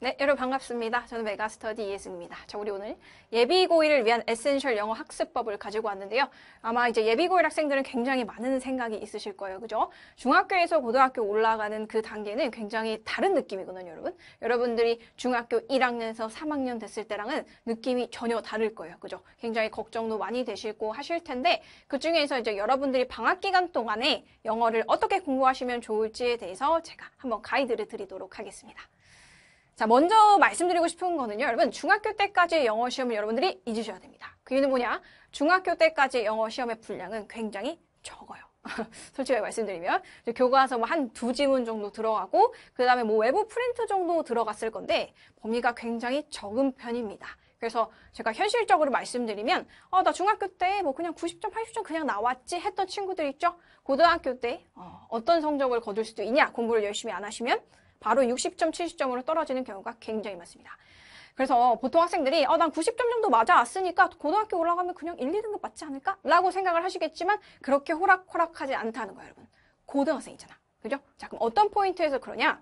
네, 여러분 반갑습니다. 저는 메가스터디 이예승입니다. 자, 우리 오늘 예비고일을 위한 에센셜 영어 학습법을 가지고 왔는데요. 아마 이제 예비고일 학생들은 굉장히 많은 생각이 있으실 거예요. 그죠? 중학교에서 고등학교 올라가는 그 단계는 굉장히 다른 느낌이거든요, 여러분. 여러분들이 중학교 1학년에서 3학년 됐을 때랑은 느낌이 전혀 다를 거예요. 그죠? 굉장히 걱정도 많이 되시고 하실 텐데 그중에서 이제 여러분들이 방학 기간 동안에 영어를 어떻게 공부하시면 좋을지에 대해서 제가 한번 가이드를 드리도록 하겠습니다. 자, 먼저 말씀드리고 싶은 거는요. 여러분, 중학교 때까지 영어 시험을 여러분들이 잊으셔야 됩니다. 그 이유는 뭐냐? 중학교 때까지 영어 시험의 분량은 굉장히 적어요. 솔직히 말씀드리면 교과서 뭐 한 두 지문 정도 들어가고 그 다음에 뭐 외부 프린트 정도 들어갔을 건데 범위가 굉장히 적은 편입니다. 그래서 제가 현실적으로 말씀드리면 어, 나 중학교 때 뭐 그냥 90점, 80점 그냥 나왔지 했던 친구들 있죠? 고등학교 때 어, 어떤 성적을 거둘 수도 있냐 공부를 열심히 안 하시면 바로 60점, 70점으로 떨어지는 경우가 굉장히 많습니다. 그래서 보통 학생들이 어, 난 90점 정도 맞아왔으니까 고등학교 올라가면 그냥 1, 2등급 맞지 않을까? 라고 생각을 하시겠지만 그렇게 호락호락하지 않다는 거예요, 여러분. 고등학생이잖아. 그죠? 자, 그럼 어떤 포인트에서 그러냐?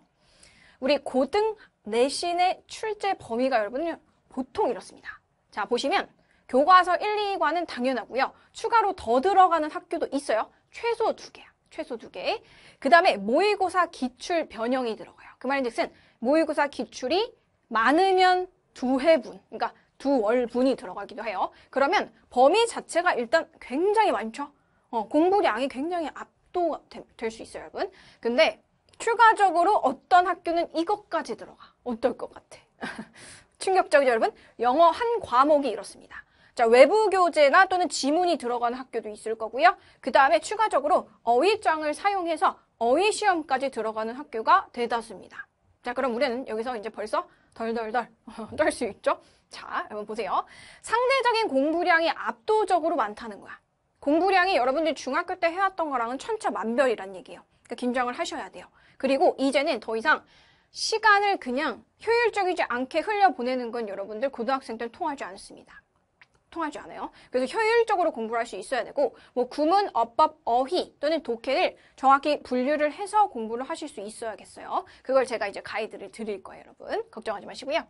우리 고등 내신의 출제 범위가 여러분은 보통 이렇습니다. 자, 보시면 교과서 1, 2과는 당연하고요. 추가로 더 들어가는 학교도 있어요. 최소 두 개야. 최소 두 개. 그 다음에 모의고사 기출 변형이 들어가요. 그 말인즉슨 모의고사 기출이 많으면 두 해분, 그러니까 두 월분이 들어가기도 해요. 그러면 범위 자체가 일단 굉장히 많죠. 어, 공부량이 굉장히 압도될 수 있어요, 여러분. 근데 추가적으로 어떤 학교는 이것까지 들어가. 어떨 것 같아? 충격적이죠, 여러분? 영어 한 과목이 이렇습니다. 자, 외부 교재나 또는 지문이 들어간 학교도 있을 거고요. 그 다음에 추가적으로 어휘장을 사용해서 어휘 시험까지 들어가는 학교가 대다수입니다. 자, 그럼 우리는 여기서 이제 벌써 덜덜덜 떨 수 있죠? 자, 여러분 보세요. 상대적인 공부량이 압도적으로 많다는 거야. 공부량이 여러분들 중학교 때 해왔던 거랑은 천차만별이란 얘기예요. 그러니까 긴장을 하셔야 돼요. 그리고 이제는 더 이상 시간을 그냥 효율적이지 않게 흘려보내는 건 여러분들 고등학생 들 통하지 않습니다. 통하지 않아요. 그래서 효율적으로 공부를 할 수 있어야 되고 뭐 구문, 어법, 어휘 또는 독해를 정확히 분류를 해서 공부를 하실 수 있어야겠어요. 그걸 제가 이제 가이드를 드릴 거예요, 여러분. 걱정하지 마시고요.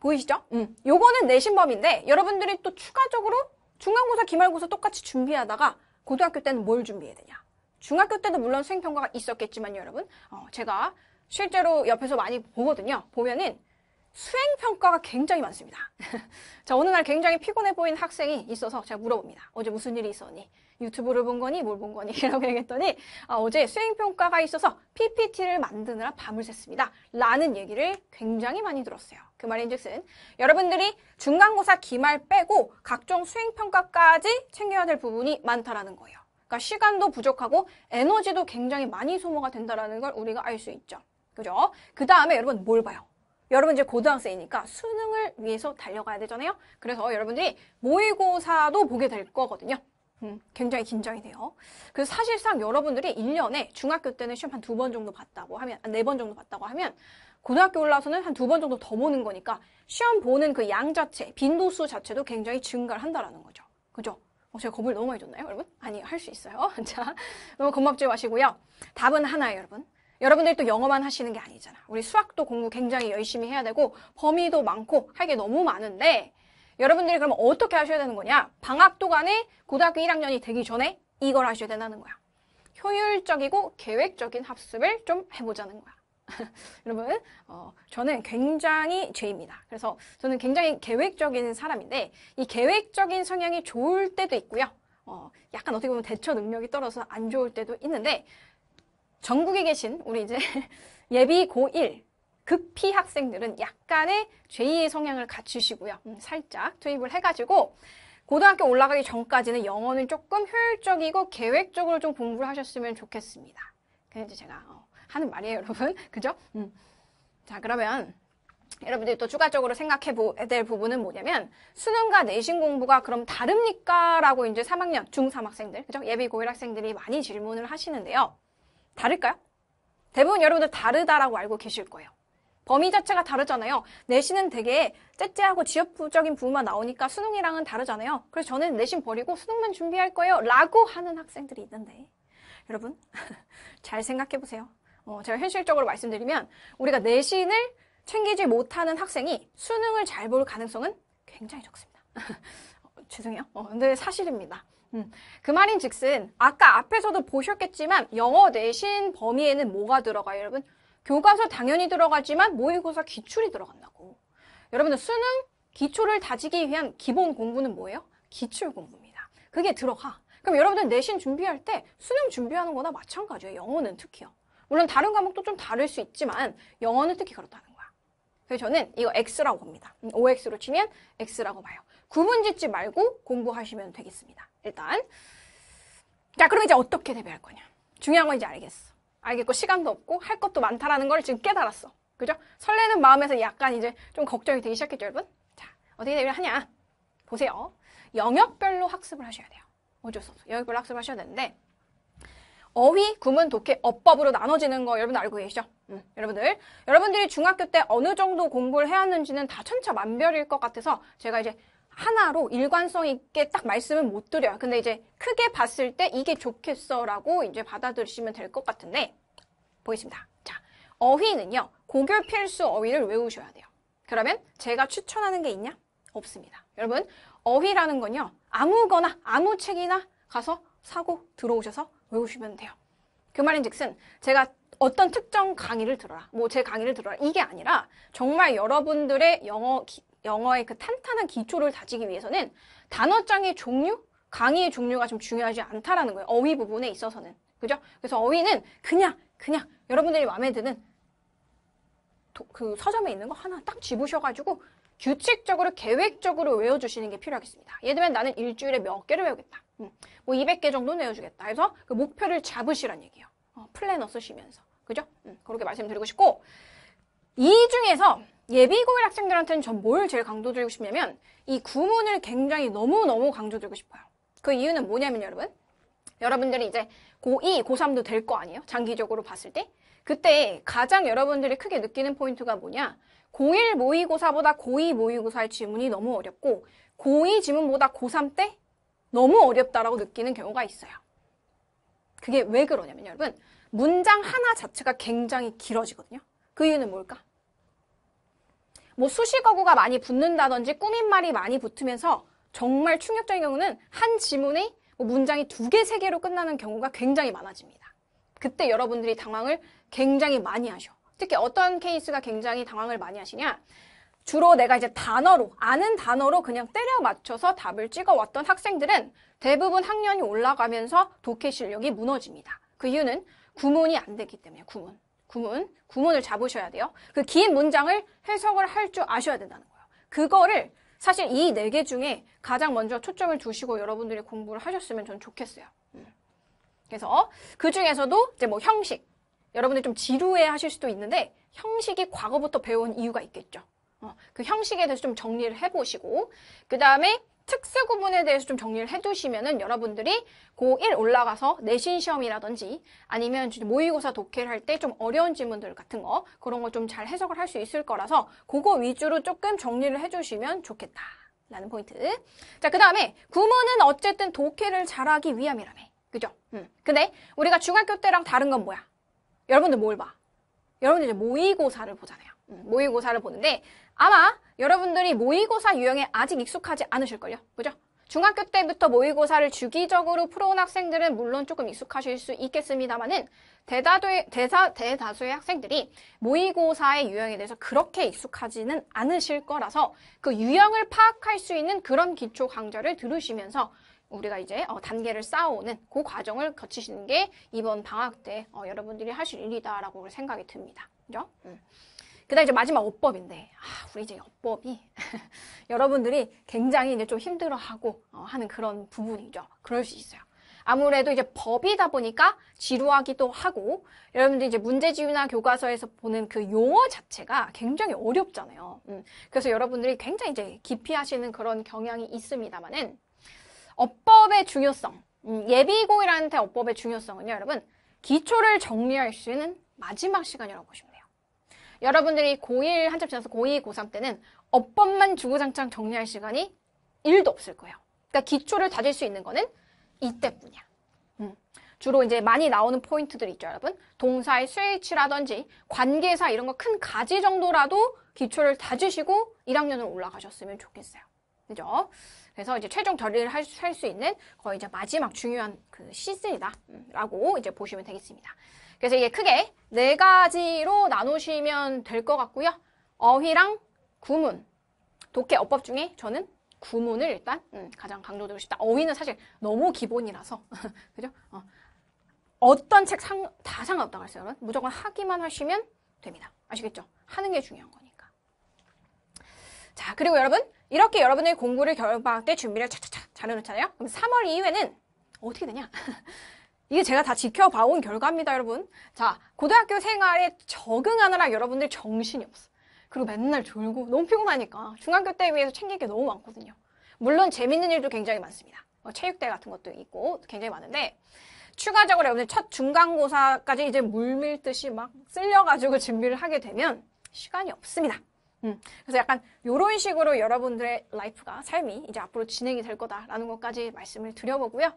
보이시죠? 음, 요거는 내신법인데 여러분들이 또 추가적으로 중간고사, 기말고사 똑같이 준비하다가 고등학교 때는 뭘 준비해야 되냐? 중학교 때도 물론 수행평가가 있었겠지만요, 여러분. 어, 제가 실제로 옆에서 많이 보거든요. 보면은 수행평가가 굉장히 많습니다. 자, 어느 날 굉장히 피곤해 보이는 학생이 있어서 제가 물어봅니다. 어제 무슨 일이 있었니? 유튜브를 본 거니? 뭘 본 거니? 라고 얘기했더니 아, 어제 수행평가가 있어서 PPT를 만드느라 밤을 샜습니다. 라는 얘기를 굉장히 많이 들었어요. 그 말인즉슨 여러분들이 중간고사 기말 빼고 각종 수행평가까지 챙겨야 될 부분이 많다라는 거예요. 그러니까 시간도 부족하고 에너지도 굉장히 많이 소모가 된다라는 걸 우리가 알 수 있죠. 그죠? 그 다음에 여러분 뭘 봐요? 여러분 이제 고등학생이니까 수능을 위해서 달려가야 되잖아요. 그래서 여러분들이 모의고사도 보게 될 거거든요. 음, 굉장히 긴장이 돼요. 그래서 사실상 여러분들이 1년에 중학교 때는 시험 한 두 번 정도 봤다고 하면, 아, 네번 정도 봤다고 하면, 고등학교 올라서는 한 두 번 정도 더 보는 거니까, 시험 보는 그 양 자체, 빈도수 자체도 굉장히 증가를 한다라는 거죠. 그죠? 어, 제가 겁을 너무 많이 줬나요, 여러분? 아니, 할 수 있어요. 자, 너무 겁먹지 마시고요. 답은 하나예요, 여러분. 여러분들이 또 영어만 하시는 게 아니잖아. 우리 수학도 공부 굉장히 열심히 해야 되고 범위도 많고 할 게 너무 많은데 여러분들이 그럼 어떻게 하셔야 되는 거냐? 방학 동안에 고등학교 1학년이 되기 전에 이걸 하셔야 된다는 거야. 효율적이고 계획적인 학습을좀 해보자는 거야. 여러분, 어, 저는 굉장히 죄입니다. 그래서 저는 굉장히 계획적인 사람인데 이 계획적인 성향이 좋을 때도 있고요. 어, 약간 어떻게 보면 대처 능력이 떨어서 안 좋을 때도 있는데 전국에 계신 우리 이제 예비 고1 극피 학생들은 약간의 죄의 성향을 갖추시고요. 음, 살짝 투입을 해가지고 고등학교 올라가기 전까지는 영어는 조금 효율적이고 계획적으로 좀 공부를 하셨으면 좋겠습니다. 그냥 이제 제가 어, 하는 말이에요, 여러분. 그죠? 음. 자, 그러면 여러분들이 또 추가적으로 생각해야 될 부분은 뭐냐면 수능과 내신 공부가 그럼 다릅니까? 라고 이제 3학년, 중3학생들, 그죠? 예비 고1 학생들이 많이 질문을 하시는데요. 다를까요? 대부분 여러분들 다르다라고 알고 계실 거예요. 범위 자체가 다르잖아요. 내신은 되게 째째하고 지역적인 부분만 나오니까 수능이랑은 다르잖아요. 그래서 저는 내신 버리고 수능만 준비할 거예요. 라고 하는 학생들이 있는데 여러분 잘 생각해 보세요. 어, 제가 현실적으로 말씀드리면 우리가 내신을 챙기지 못하는 학생이 수능을 잘 볼 가능성은 굉장히 적습니다. 어, 죄송해요. 어, 근데 사실입니다. 음, 그 말인즉슨 아까 앞에서도 보셨겠지만 영어 내신 범위에는 뭐가 들어가요 여러분? 교과서 당연히 들어가지만 모의고사 기출이 들어간다고 여러분들 수능 기초를 다지기 위한 기본 공부는 뭐예요? 기출 공부입니다 그게 들어가 그럼 여러분들 내신 준비할 때 수능 준비하는 거나 마찬가지예요 영어는 특히요 물론 다른 과목도 좀 다를 수 있지만 영어는 특히 그렇다는 거야 그래서 저는 이거 X라고 봅니다 음, OX로 치면 X라고 봐요 구분 짓지 말고 공부하시면 되겠습니다 일단. 자, 그럼 이제 어떻게 대비할 거냐. 중요한 건 이제 알겠어. 알겠고, 시간도 없고, 할 것도 많다라는 걸 지금 깨달았어. 그죠? 설레는 마음에서 약간 이제 좀 걱정이 되기 시작했죠, 여러분? 자, 어떻게 대비를 하냐. 보세요. 영역별로 학습을 하셔야 돼요. 어쩔 수 없어. 영역별로 학습을 하셔야 되는데, 어휘, 구문, 독해, 어법으로 나눠지는 거 여러분 알고 계시죠? 음, 여러분들. 여러분들이 중학교 때 어느 정도 공부를 해왔는지는 다 천차만별일 것 같아서 제가 이제 하나로 일관성 있게 딱 말씀을 못 드려요. 근데 이제 크게 봤을 때 이게 좋겠어라고 이제 받아들이시면 될 것 같은데 보겠습니다. 자, 어휘는요. 고교 필수 어휘를 외우셔야 돼요. 그러면 제가 추천하는 게 있냐? 없습니다. 여러분, 어휘라는 건요. 아무거나 아무 책이나 가서 사고 들어오셔서 외우시면 돼요. 그 말인즉슨 제가 어떤 특정 강의를 들어라, 뭐 제 강의를 들어라 이게 아니라 정말 여러분들의 영어 기, 영어의 그 탄탄한 기초를 다지기 위해서는 단어장의 종류, 강의의 종류가 좀 중요하지 않다라는 거예요. 어휘 부분에 있어서는. 그죠? 그래서 어휘는 그냥, 그냥 여러분들이 마음에 드는 도, 그 서점에 있는 거 하나 딱 집으셔가지고 규칙적으로 계획적으로 외워주시는 게 필요하겠습니다. 예를 들면 나는 일주일에 몇 개를 외우겠다. 음, 뭐 200개 정도는 외워주겠다. 해서 그 목표를 잡으시란 얘기예요. 어, 플래너 쓰시면서. 그죠? 음, 그렇게 말씀드리고 싶고 이 중에서 예비고일 학생들한테는 전 뭘 제일 강조 드리고 싶냐면 이 구문을 굉장히 너무너무 강조 드리고 싶어요. 그 이유는 뭐냐면 여러분 여러분들이 이제 고2, 고3도 될 거 아니에요? 장기적으로 봤을 때? 그때 가장 여러분들이 크게 느끼는 포인트가 뭐냐? 고1 모의고사보다 고2 모의고사의 지문이 너무 어렵고 고2 지문보다 고3 때 너무 어렵다라고 느끼는 경우가 있어요. 그게 왜 그러냐면 여러분 문장 하나 자체가 굉장히 길어지거든요. 그 이유는 뭘까? 뭐 수식어구가 많이 붙는다든지 꾸민말이 많이 붙으면서 정말 충격적인 경우는 한 지문의 뭐 문장이 두 개, 세 개로 끝나는 경우가 굉장히 많아집니다. 그때 여러분들이 당황을 굉장히 많이 하셔. 특히 어떤 케이스가 굉장히 당황을 많이 하시냐? 주로 내가 이제 단어로, 아는 단어로 그냥 때려 맞춰서 답을 찍어 왔던 학생들은 대부분 학년이 올라가면서 독해 실력이 무너집니다. 그 이유는 구문이 안 되기 때문에 구문. 구문, 구문을 잡으셔야 돼요. 그 긴 문장을 해석을 할 줄 아셔야 된다는 거예요. 그거를 사실 이 네 개 중에 가장 먼저 초점을 두시고 여러분들이 공부를 하셨으면 전 좋겠어요. 음. 그래서 그 중에서도 이제 뭐 형식, 여러분들좀 지루해 하실 수도 있는데 형식이 과거부터 배운 이유가 있겠죠. 어, 그 형식에 대해서 좀 정리를 해보시고 그 다음에 특수 구분에 대해서 좀 정리를 해두시면은 여러분들이 고1 올라가서 내신 시험이라든지 아니면 모의고사 독해를 할 때 좀 어려운 질문들 같은 거 그런 거 좀 잘 해석을 할 수 있을 거라서 그거 위주로 조금 정리를 해주시면 좋겠다. 라는 포인트. 자, 그 다음에 구문은 어쨌든 독해를 잘하기 위함이라며. 그죠? 음. 근데 우리가 중학교 때랑 다른 건 뭐야? 여러분들 뭘 봐? 여러분들 이제 모의고사를 보잖아요. 음, 모의고사를 보는데 아마 여러분들이 모의고사 유형에 아직 익숙하지 않으실걸요. 그죠? 중학교 때부터 모의고사를 주기적으로 풀어온 학생들은 물론 조금 익숙하실 수 있겠습니다만은 대다도의, 대사, 대다수의 학생들이 모의고사의 유형에 대해서 그렇게 익숙하지는 않으실 거라서 그 유형을 파악할 수 있는 그런 기초 강좌를 들으시면서 우리가 이제 어, 단계를 쌓아오는 그 과정을 거치시는 게 이번 방학 때 어, 여러분들이 하실 일이다라고 생각이 듭니다. 그죠? 음. 그다음 이제 마지막 어법인데 아, 우리 이제 어법이 여러분들이 굉장히 이제 좀 힘들어하고 어, 하는 그런 부분이죠. 그럴 수 있어요. 아무래도 이제 법이다 보니까 지루하기도 하고 여러분들 이제 문제지이나 교과서에서 보는 그 용어 자체가 굉장히 어렵잖아요. 음, 그래서 여러분들이 굉장히 이제 기피하시는 그런 경향이 있습니다만은 어법의 중요성, 음, 예비고일한테 어법의 중요성은요, 여러분 기초를 정리할 수 있는 마지막 시간이라고 보시면. 여러분들이 고1 한참 지나서 고2, 고3 때는 어법만 주구장창 정리할 시간이 1도 없을 거예요. 그러니까 기초를 다질 수 있는 거는 이때뿐이야. 음. 주로 이제 많이 나오는 포인트들 있죠, 여러분. 동사의 스위치라든지 관계사 이런 거 큰 가지 정도라도 기초를 다지시고 1학년으로 올라가셨으면 좋겠어요. 그죠? 그래서 이제 최종 결의를 할 수 있는 거의 이제 마지막 중요한 그 시즌이다라고 음, 이제 보시면 되겠습니다. 그래서 이게 크게 네 가지로 나누시면 될 것 같고요. 어휘랑 구문, 독해 어법 중에 저는 구문을 일단 음, 가장 강조드리고 싶다. 어휘는 사실 너무 기본이라서 그죠? 어. 어떤 책 상, 다 상관없다고 했어요. 여러분. 무조건 하기만 하시면 됩니다. 아시겠죠? 하는 게 중요한 거니까. 자, 그리고 여러분 이렇게 여러분들이 공부를 겨울방학 때 준비를 착착착 잘해놓잖아요. 그럼 3월 이후에는 어떻게 되냐? 이게 제가 다 지켜봐온 결과입니다, 여러분. 자, 고등학교 생활에 적응하느라 여러분들 정신이 없어. 그리고 맨날 졸고 너무 피곤하니까 중학교 때에 비해서 챙길 게 너무 많거든요. 물론 재밌는 일도 굉장히 많습니다. 뭐 체육대 같은 것도 있고 굉장히 많은데 추가적으로 여러분들 첫 중간고사까지 이제 물밀듯이 막 쓸려가지고 준비를 하게 되면 시간이 없습니다. 음, 그래서 약간 이런 식으로 여러분들의 라이프가 삶이 이제 앞으로 진행이 될 거다라는 것까지 말씀을 드려보고요.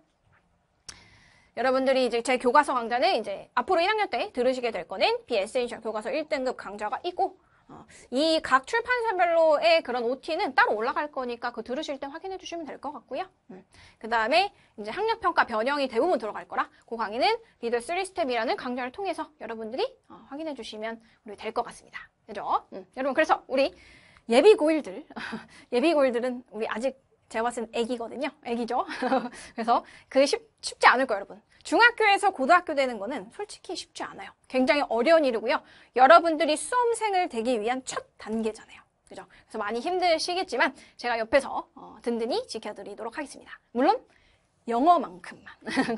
여러분들이 이제 제 교과서 강좌는 이제 앞으로 1학년 때 들으시게 될 거는 비에센셜 교과서 1등급 강좌가 있고 어, 이 각 출판사별로의 그런 OT는 따로 올라갈 거니까 그 들으실 때 확인해 주시면 될 것 같고요. 음. 그 다음에 이제 학력평가 변형이 대부분 들어갈 거라 그 강의는 리더 3스텝이라는 강좌를 통해서 여러분들이 어, 확인해 주시면 우리 될것 같습니다. 그죠? 음. 여러분 그래서 우리 예비 고일들 예비 고일들은 우리 아직 제가 봤을 땐 애기거든요. 애기죠. 그래서 그게 쉽, 쉽지 않을 거예요, 여러분. 중학교에서 고등학교 되는 거는 솔직히 쉽지 않아요. 굉장히 어려운 일이고요. 여러분들이 수험생을 되기 위한 첫 단계잖아요. 그죠? 그래서 많이 힘드시겠지만 제가 옆에서 어, 든든히 지켜드리도록 하겠습니다. 물론 영어만큼만.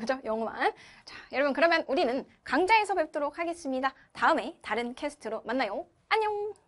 그죠? 영어만. 자, 여러분 그러면 우리는 강좌에서 뵙도록 하겠습니다. 다음에 다른 캐스트로 만나요. 안녕.